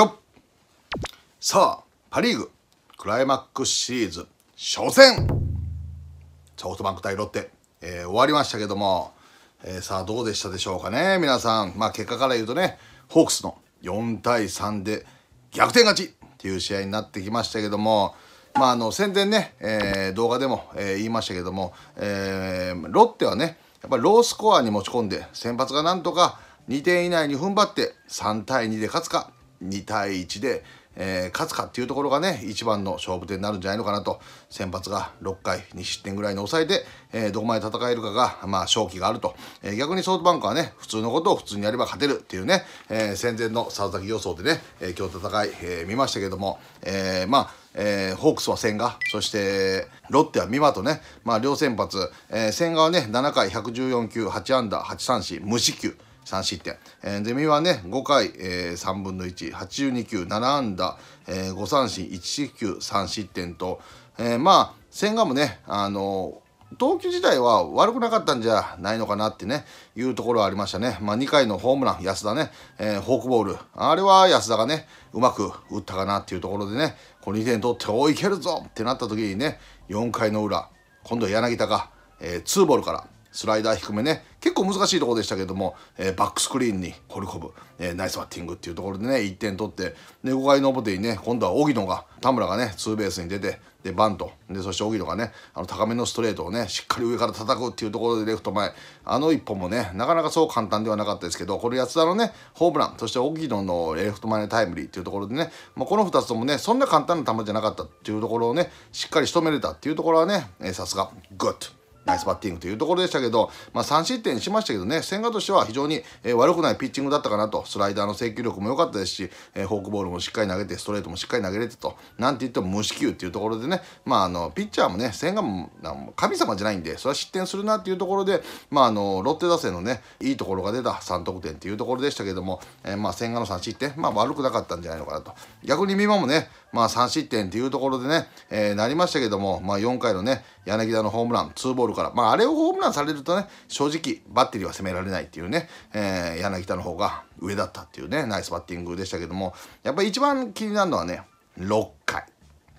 ョッさあパ・リーグクライマックスシリーズ初戦ソフトバンク対ロッテ、えー、終わりましたけども、えー、さあどうでしたでしょうかね皆さんまあ結果から言うとねホークスの4対3で逆転勝ちっていう試合になってきましたけどもまああの戦前ね、えー、動画でも、え言いましたけども、えロッテはねやっぱりロースコアに持ち込んで先発がなんとか2点以内に踏ん張って3対2で勝つか2対1で、えー、勝つかっていうところがね一番の勝負点になるんじゃないのかなと先発が6回2失点ぐらいに抑えて、えー、どこまで戦えるかが、まあ、勝機があると、えー、逆にソフトバンクはね普通のことを普通にやれば勝てるっていうね、え戦前の佐々木予想でね、え今日戦い、え見ましたけども、えまあえー、ホークスは千賀そしてロッテは美馬とね、まあ、両先発、え千賀はね7回114球8安打8三振無四球。三失点、えー、ゼミはね5回、えー、3分の182球7安打、えー、5三振1四球3失点と、えー、まあ千賀もねあの投球自体は悪くなかったんじゃないのかなってね、いうところはありましたね。まあ、2回のホームラン、安田ね、えー、フォークボール、あれは安田がね、うまく打ったかなっていうところでね、この2点取って、おい、いけるぞってなった時にね、4回の裏、今度は柳田が、えー、2ボールから、スライダー低めね結構難しいところでしたけども、えー、バックスクリーンに掘り込む、えー、ナイスバッティングっていうところでね1点取ってで5回の表にね今度は荻野が田村がねツーベースに出てでバントでそして荻野がねあの高めのストレートをねしっかり上から叩くっていうところでレフト前あの1本もねなかなかそう簡単ではなかったですけどこれ安田のねホームランそして荻野のレフト前のタイムリーっていうところでね、まあ、この2つともねそんな簡単な球じゃなかったっていうところをねしっかり仕留めれたっていうところはねさすがグッドナイスバッティングというところでしたけど、まあ、3失点しましたけどね、千賀としては非常に、えー、悪くないピッチングだったかなと、スライダーの制球力も良かったですし、えー、フォークボールもしっかり投げて、ストレートもしっかり投げれてと、なんて言っても無四球っていうところでね、まあ、あのピッチャーもね、千賀も神様じゃないんで、それは失点するなっていうところで、まあ、あのロッテ打線のね、いいところが出た3得点っていうところでしたけども、えー、まあ、千賀の3失点、まあ、悪くなかったんじゃないのかなと。逆に美馬もね、まあ、3失点っていうところでね、えー、なりましたけども、まあ、4回のね、柳田のホームラン、ツーボールから、まあ、あれをホームランされるとね、正直、バッテリーは攻められないっていうね、えー、柳田の方が上だったっていうね、ナイスバッティングでしたけども、やっぱり一番気になるのはね、6回。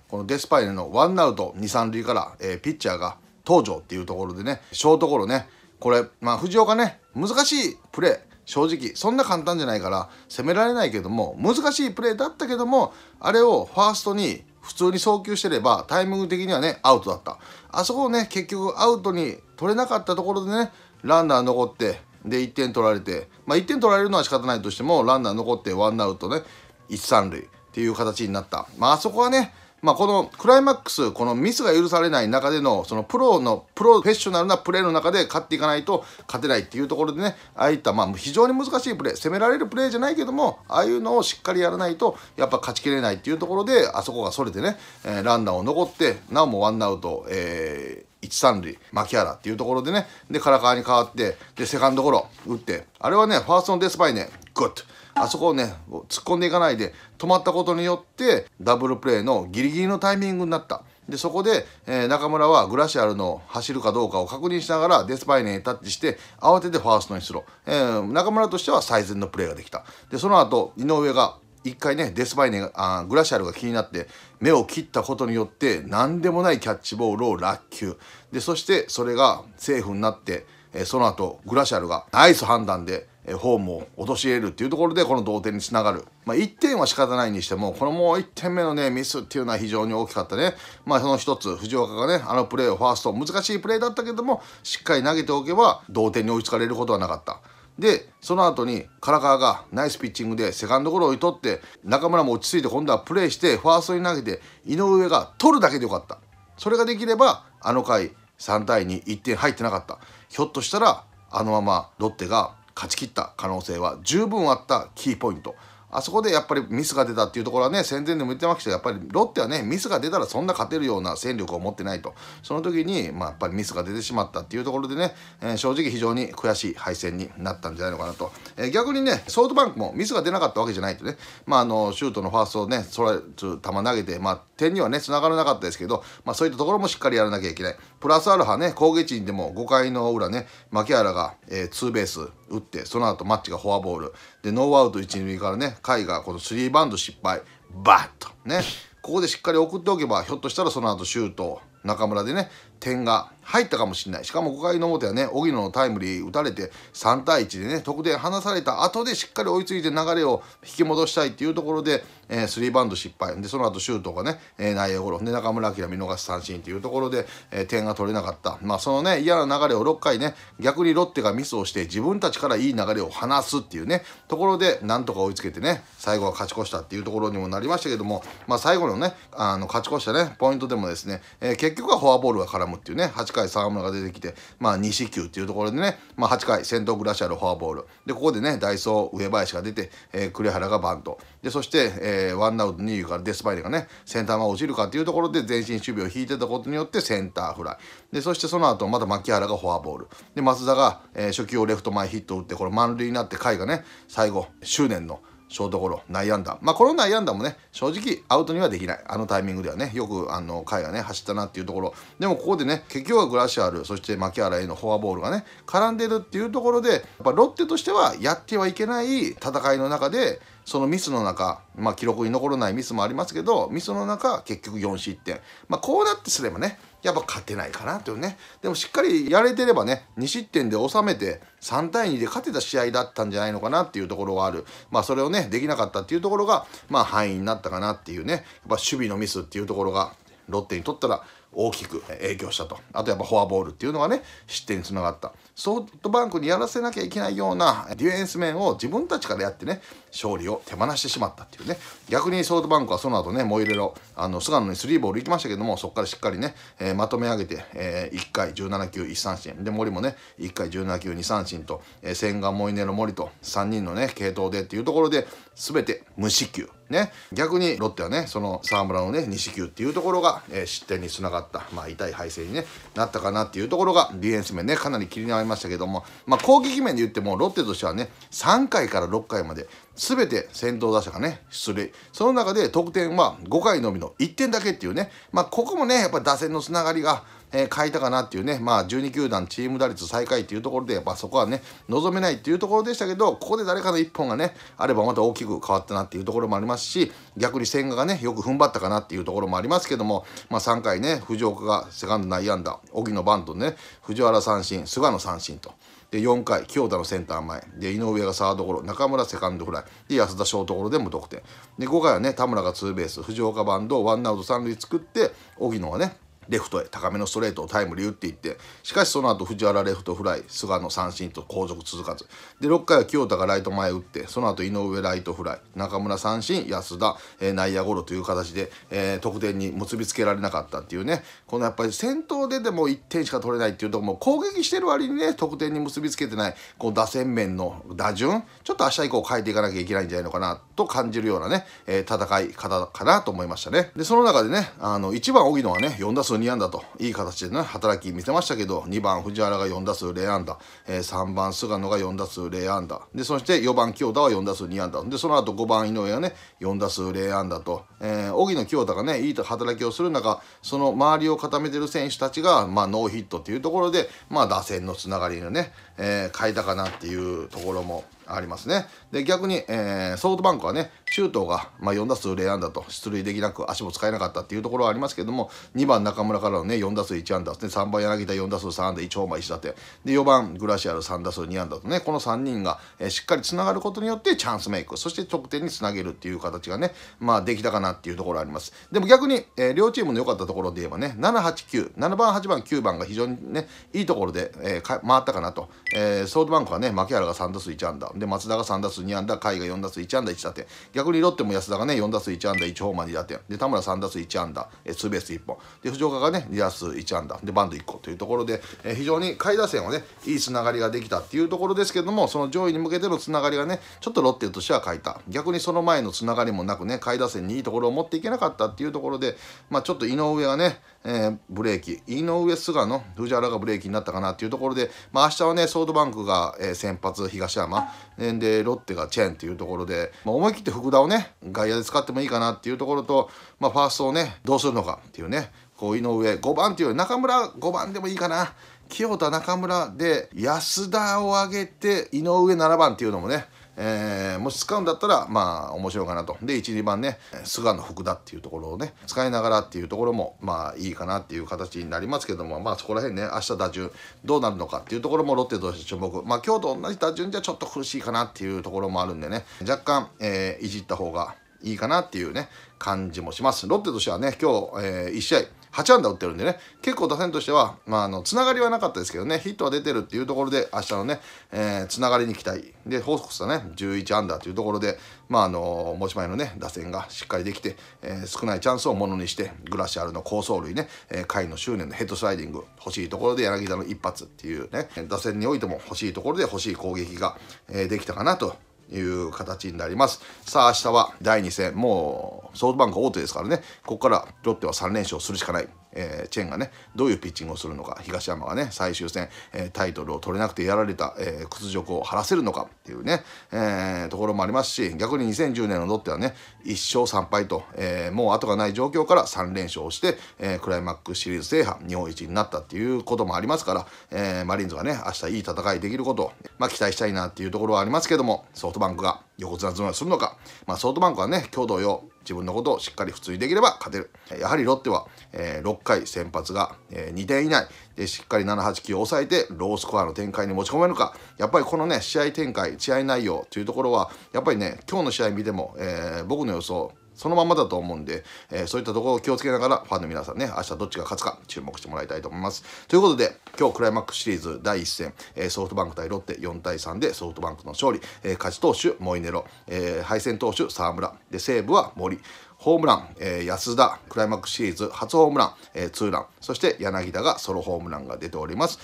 このデスパイネのワンアウト2、3塁から、えー、ピッチャーが登場っていうところでね、ショートゴロね、これ、まあ、藤岡ね、難しいプレー、正直、そんな簡単じゃないから、攻められないけども、難しいプレーだったけども、あれをファーストに普通に送球してれば、タイミング的にはね、アウトだった。あそこをね結局アウトに取れなかったところでねランナー残ってで1点取られて、まあ、1点取られるのは仕方ないとしてもランナー残ってワンアウトね1、三塁っていう形になった、まあ、あそこはねまあ、このクライマックス、このミスが許されない中での、そのプロの、プロフェッショナルなプレーの中で勝っていかないと勝てないっていうところでね、ああいった、まあ、非常に難しいプレー、攻められるプレーじゃないけども、ああいうのをしっかりやらないと、やっぱ勝ちきれないっていうところで、あそこがそれてね、えー、ランナーを残って、なおもワンアウト、えー、一三塁牧原っていうところでねで唐川に変わってでセカンドゴロ打ってあれはねファーストのデスパイネグッドあそこをね突っ込んでいかないで止まったことによってダブルプレーのギリギリのタイミングになったでそこで、えー、中村はグラシアルの走るかどうかを確認しながらデスパイネにタッチして慌ててファーストにスロー、えー、中村としては最善のプレーができたでその後井上が一回ねデスパイネがグラシアルが気になって目を切ったことによって何でもないキャッチボールを落球でそしてそれがセーフになって、えその後グラシアルがナイス判断で方も陥れるっていうところでこの同点につながる、まあ、1点は仕方ないにしてもこのもう1点目のねミスっていうのは非常に大きかったね、まあ、その一つ藤岡がねあのプレーをファースト難しいプレーだったけどもしっかり投げておけば同点に追いつかれることはなかった。でその後に唐川がナイスピッチングでセカンドゴロを取って中村も落ち着いて今度はプレーしてファーストに投げて井上が取るだけでよかったそれができればあの回3対21点入ってなかったひょっとしたらあのままロッテが勝ち切った可能性は十分あったキーポイント。あそこでやっぱりミスが出たっていうところはね、戦前でも言ってましたけど、やっぱりロッテはね、ミスが出たらそんな勝てるような戦力を持ってないと。その時に、まあ、やっぱりミスが出てしまったっていうところでね、えー、正直非常に悔しい敗戦になったんじゃないのかなと。えー、逆にね、ソフトバンクもミスが出なかったわけじゃないとね、まあ、あの、シュートのファーストをね、そら、球投げて、まあ、点にはね、繋がらなかったですけど、まあそういったところもしっかりやらなきゃいけない。プラスアルファね、攻撃陣でも5回の裏ね、牧原が、えー、ツーベース打って、その後マッチがフォアボール。で、ノーアウト1、2からね、甲斐がこのスリーバンド失敗、バッとね、ここでしっかり送っておけば、ひょっとしたらその後シュート、中村でね、点が入ったかもしれないしかも5回の表はね荻野のタイムリー打たれて3対1でね得点離された後でしっかり追いついて流れを引き戻したいっていうところで、えー、スリーバウンド失敗でその後シュートがね、えー、内野ゴロで中村晃見逃し三振っていうところで、えー、点が取れなかったまあそのね嫌な流れを6回ね逆にロッテがミスをして自分たちからいい流れを離すっていうねところでなんとか追いつけてね最後は勝ち越したっていうところにもなりましたけどもまあ最後のねあの勝ち越したねポイントでもですね、えー、結局はフォアボールが絡むムっていうね、8回沢村が出てきて、まあ、西球っていうところでね、まあ、8回先頭グラシアルフォアボール。で、ここでね、ダイソー上林が出て、えー、栗原がバント。で、そして、えー、ワンアウト二塁からデスパイネがね、センター前落ちるかっていうところで前進守備を引いてたことによってセンターフライ。で、そしてその後、また牧原がフォアボール。で、松田が、えー、初球をレフト前ヒットを打って、これ満塁になって斐がね、最後、執念のショートゴロ、内野安打。まあ、この内野安打もね、正直アウトにはできない。あのタイミングではね、よくあの回がね、走ったなっていうところ。でも、ここでね、結局はグラシアル、そして牧原へのフォアボールがね、絡んでるっていうところで、やっぱロッテとしてはやってはいけない戦いの中で、そのミスの中、まあ、記録に残らないミスもありますけど、ミスの中、結局4失点。まあ、こうなってすればね、やっぱ勝てないかなというねでもしっかりやれてればね2失点で収めて3対2で勝てた試合だったんじゃないのかなっていうところはあるまあそれをねできなかったっていうところがまあ範囲になったかなっていうねやっぱ守備のミスっていうところがロッテにとったら大きく影響したとあとやっぱフォアボールっていうのがね失点につながったソフトバンクにやらせなきゃいけないようなディフェンス面を自分たちからやってね、勝利を手放してしまったっていうね、逆にソフトバンクはその後ね、もういろいろ、あの、菅野にスリーボール行きましたけども、そこからしっかりね、えー、まとめ上げて、えー、1回17球1三振、で、森もね、1回17球2三振と、えー、千賀、モイネロ、森と3人のね、系統でっていうところで、全て無四球。ね、逆にロッテはね、その沢村のね、四球っていうところが、えー、失点につながった、まあ、痛い敗戦に、ね、なったかなっていうところが、ディフェンス面ね、かなり気になりましたけども、まあ、攻撃面で言ってもロッテとしてはね3回から6回まで全て先頭打者がね出塁その中で得点は5回のみの1点だけっていうね、まあ、ここもねやっぱり打線のつながりがえー、変えたかなっていうね、まあ、12球団チーム打率最下位っていうところで、まあ、そこはね、望めないっていうところでしたけど、ここで誰かの一本がね、あればまた大きく変わったなっていうところもありますし、逆に千賀がね、よく踏ん張ったかなっていうところもありますけども、まあ、3回ね、藤岡がセカンド内野安打、荻野バントね、藤原三振、菅野三振と。で4回清田のセンター前で井上がサードゴロ中村セカンドフライで安田ショートゴロで無得点で5回はね田村がツーベース藤岡バンドワンアウト三塁作って荻野はねレフトへ高めのストレートをタイムリー打っていってしかしその後藤原レフトフライ菅野三振と後続続かずで6回は清田がライト前打ってその後井上ライトフライ中村三振安田、えー、内野ゴロという形で、えー、得点に結びつけられなかったっていうねこのやっぱり先頭ででも1点しか取れないっていうとこも攻撃してる割にね得点に結びつけてないこう打線面の打順ちょっと明日以降変えていかなきゃいけないんじゃないのかなと感じるようなね、えー、戦い方かなと思いましたね。でその中でねあの1番荻野はね4打数2安打といい形でね働き見せましたけど2番藤原が4打数0安打、えー、3番菅野が4打数0安打でそして4番京田は4打数2安打でその後5番井上がね4打数0安打とえー、荻野清太がね、いい働きをする中、その周りを固めてる選手たちが、まあ、ノーヒットっていうところで、まあ、打線のつながりのね、えー、変えたかなっていうところもありますね。で、逆に、えー、ソフトバンクはね、周東が、まあ、4打数0安打と出塁できなく足も使えなかったっていうところはありますけども、2番中村からのね、4打数1安打ですね、3番柳田4打数3安打、1ホーマー1打点、で、4番グラシアル3打数2安打とね、この3人が、えー、しっかりつながることによってチャンスメイク、そして得点につなげるっていう形がね、まあ、できたかななっていうところあります。でも逆に、えー、両チームの良かったところで言えばね、7、8、9、7番、8番、9番が非常にね、いいところで、えー、回ったかなと。えー、ソードバンクはね、牧原が3打数1安打。で、松田が3打数2安打、甲斐が4打数1安打1打点。逆にロッテも安田がね、4打数1安打、1ホーマー2打点。で、田村3打数1安打、えー、ツーベース1本。で、藤岡がね、2打数1安打。で、バンド1個というところで、えー、非常に下位打線はね、いいつながりができたっていうところですけども、その上位に向けてのつながりがね、ちょっとロッテとしては欠いた。逆にその前のつながりもなくね、下位打線にいいところころを持っていけなかったっていうところで、まあ、ちょっと井上がね、えー、ブレーキ井上菅野藤原がブレーキになったかなっていうところで、まあ、明日はねソードバンクが、えー、先発東山でロッテがチェーンっていうところで、まあ、思い切って福田をね外野で使ってもいいかなっていうところと、まあ、ファーストをねどうするのかっていうねこう井上5番っていうより中村5番でもいいかな清田中村で安田を上げて井上7番っていうのもねえー、もし使うんだったらまあ面白いかなとで12番ね菅野福田っていうところをね使いながらっていうところもまあいいかなっていう形になりますけどもまあそこら辺ね明日打順どうなるのかっていうところもロッテとして注目まあ今日と同じ打順じゃちょっと苦しいかなっていうところもあるんでね若干、えー、いじった方がいいかなっていうね感じもしますロッテとしてはね今日、えー、1試合8安打打ってるんでね、結構打線としては、まあ、あの、つながりはなかったですけどね、ヒットは出てるっていうところで、明日のね、えー、つながりに期待。で、ホークスはね、11安打というところで、まあ、あの、持ち前のね、打線がしっかりできて、えー、少ないチャンスをものにして、グラシアルの好走塁ね、えー、甲の執念のヘッドスライディング、欲しいところで柳田の一発っていうね、打線においても欲しいところで欲しい攻撃が、えー、できたかなという形になります。さあ、明日は第2戦、もうソフトバンク大手ですからね、ここからロッテは3連勝するしかない。えー、チェンがねどういうピッチングをするのか東山がね最終戦、えー、タイトルを取れなくてやられた、えー、屈辱を晴らせるのかっていうね、えところもありますし逆に2010年のロッテはね1勝3敗と、えもう後がない状況から3連勝して、えクライマックスシリーズ制覇日本一になったっていうこともありますから、えマリーンズがね明日いい戦いできることを、まあ、期待したいなっていうところはありますけどもソフトバンクが横綱詰めをするのか、まあ、ソフトバンクはね今日同様自分のことをしっかり普通にできれば勝てる。やはりロッテは、え6回先発が、え2点以内でしっかり7、8、9を抑えてロースコアの展開に持ち込めるか、やっぱりこのね、試合展開、試合内容というところは、やっぱりね、今日の試合見ても、え僕の予想、そのままだと思うんで、えー、そういったところを気をつけながら、ファンの皆さんね、明日どっちが勝つか注目してもらいたいと思います。ということで、今日クライマックスシリーズ第1戦、えー、ソフトバンク対ロッテ4対3でソフトバンクの勝利、えー、勝ち投手、モイネロ、えー、敗戦投手、沢村、で、西武は森、ホームラン、えー、安田、クライマックスシリーズ初ホームラン、えー、ツーラン、そして柳田がソロホームランが出ております。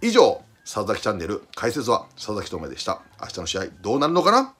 以上、佐々木チャンネル解説は佐々木智でした。明日の試合どうなるのかな